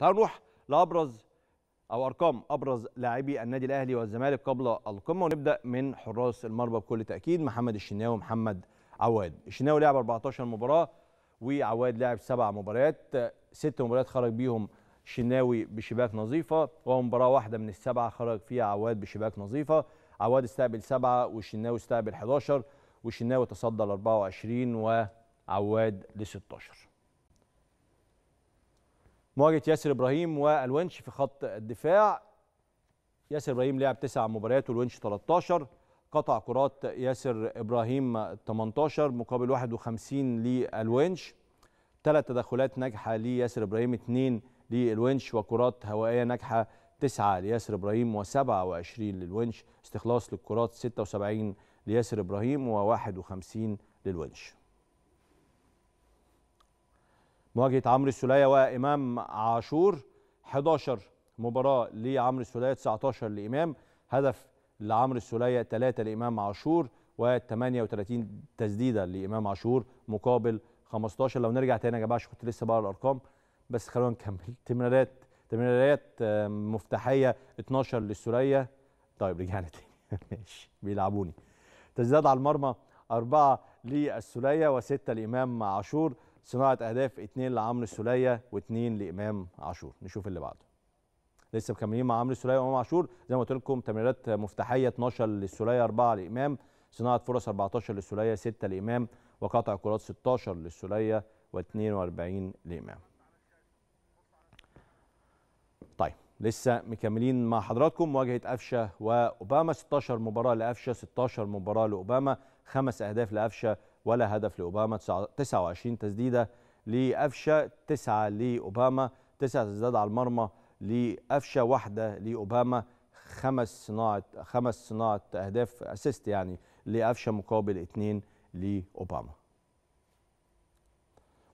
تعالوا نروح لابرز او ارقام ابرز لاعبي النادي الاهلي والزمالك قبل القمه ونبدا من حراس المرمى بكل تاكيد محمد الشناوي ومحمد عواد الشناوي لعب 14 مباراه وعواد لعب سبع مباريات ست مباريات خرج بيهم شناوي بشباك نظيفه ومباراه واحده من السبعه خرج فيها عواد بشباك نظيفه عواد استقبل سبعه والشناوي استقبل 11 والشناوي تصدى ل 24 وعواد ل 16 مواجهه ياسر ابراهيم والونش في خط الدفاع ياسر ابراهيم لعب تسع مباريات والونش 13 قطع كرات ياسر ابراهيم 18 مقابل 51 للونش ثلاث تدخلات ناجحه لياسر ابراهيم اثنين للونش وكرات هوائيه ناجحه تسعه لياسر ابراهيم و27 للونش استخلاص للكرات 76 لياسر ابراهيم و51 للونش مواجهه عمرو السوليه وامام عاشور 11 مباراه لعمرو السوليه 19 لامام هدف لعمرو السوليه 3 لامام عاشور و38 تسديده لامام عاشور مقابل 15 لو نرجع تاني يا جماعه عشان كنت لسه بقرا الارقام بس خلونا نكمل تمريرات تمريرات مفتاحيه 12 للسوليه طيب رجعنا تاني ماشي بيلعبوني تسديدات على المرمى 4 للسوليه و6 لامام عاشور صناعه اهداف اثنين لعمرو السوليه واثنين لامام عاشور نشوف اللي بعده لسه مكملين مع عمرو السوليه وامام عاشور زي ما قلت لكم تمريرات مفتاحيه 12 للسوليه 4 لامام صناعه فرص 14 للسوليه 6 لامام وقطع كرات 16 للسوليه و42 لامام طيب لسه مكملين مع حضراتكم مواجهه قفشه واوباما 16 مباراه لقفشه 16 مباراه لاوباما خمس اهداف لقفشه ولا هدف لأوباما 29 تسديدة لأفشة 9 لأوباما 9 تسديدات على المرمى لأفشة واحدة لأوباما خمس صناعة خمس صناعة أهداف أسيست يعني لأفشة مقابل اثنين لأوباما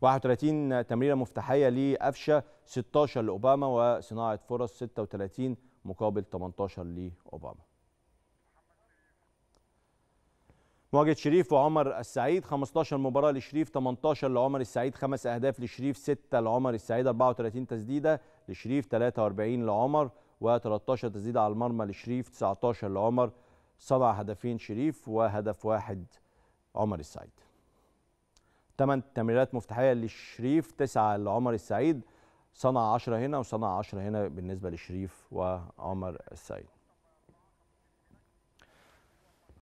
31 تمريرة مفتاحية لأفشة 16 لأوباما وصناعة فرص 36 مقابل 18 لأوباما مواجهه شريف وعمر السعيد 15 مباراه لشريف 18 لعمر السعيد 5 اهداف لشريف 6 لعمر السعيد 34 تسديده لشريف 43 لعمر و13 تسديده على المرمى لشريف 19 لعمر 7 هدفين شريف وهدف واحد عمر السعيد 8 تمريرات مفتاحيه لشريف 9 لعمر السعيد صنع 10 هنا وصنع 10 هنا بالنسبه لشريف وعمر السعيد